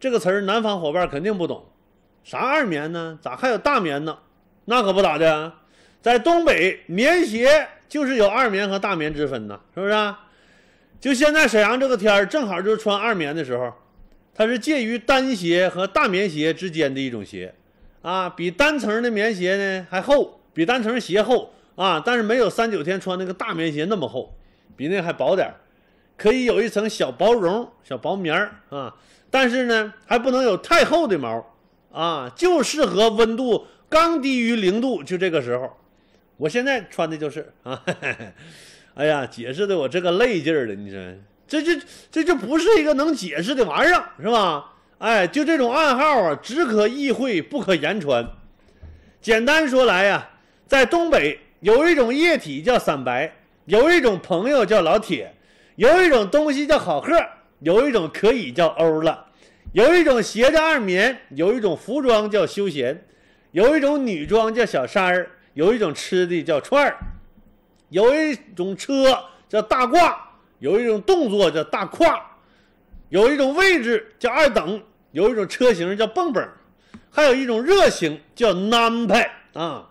这个词儿，南方伙伴肯定不懂，啥二棉呢？咋还有大棉呢？那可不咋的，在东北，棉鞋就是有二棉和大棉之分呢，是不是？就现在沈阳这个天儿，正好就是穿二棉的时候，它是介于单鞋和大棉鞋之间的一种鞋，啊，比单层的棉鞋呢还厚，比单层鞋厚啊，但是没有三九天穿那个大棉鞋那么厚，比那还薄点儿，可以有一层小薄绒、小薄棉儿啊。但是呢，还不能有太厚的毛，啊，就适合温度刚低于零度就这个时候。我现在穿的就是啊，哎呀，解释的我这个累劲儿的，你说这这这就不是一个能解释的玩意儿是吧？哎，就这种暗号啊，只可意会不可言传。简单说来呀，在东北有一种液体叫散白，有一种朋友叫老铁，有一种东西叫好客，有一种可以叫欧了。有一种鞋叫二棉，有一种服装叫休闲，有一种女装叫小衫儿，有一种吃的叫串儿，有一种车叫大挂，有一种动作叫大胯，有一种位置叫二等，有一种车型叫蹦蹦，还有一种热情叫南派啊。